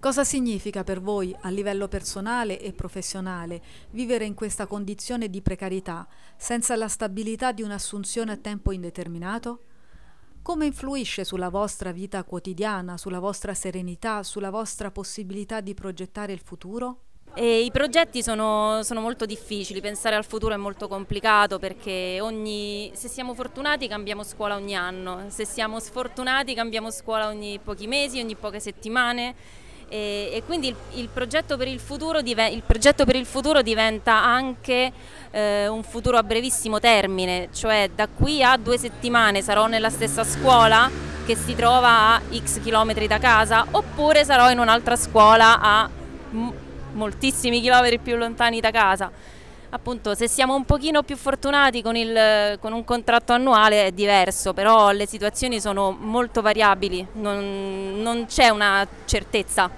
Cosa significa per voi a livello personale e professionale vivere in questa condizione di precarietà senza la stabilità di un'assunzione a tempo indeterminato? Come influisce sulla vostra vita quotidiana, sulla vostra serenità, sulla vostra possibilità di progettare il futuro? E I progetti sono, sono, molto difficili, pensare al futuro è molto complicato perché ogni, se siamo fortunati cambiamo scuola ogni anno, se siamo sfortunati cambiamo scuola ogni pochi mesi, ogni poche settimane e, e quindi il, il, progetto diven, il, progetto per il futuro diventa anche eh, un futuro a brevissimo termine, cioè da qui a due settimane sarò nella stessa scuola che si trova a x chilometri da casa oppure sarò in un'altra scuola a moltissimi chilometri più lontani da casa. Appunto, se siamo un pochino più fortunati con, il, con un contratto annuale è diverso, però le situazioni sono molto variabili, non, non c'è una certezza.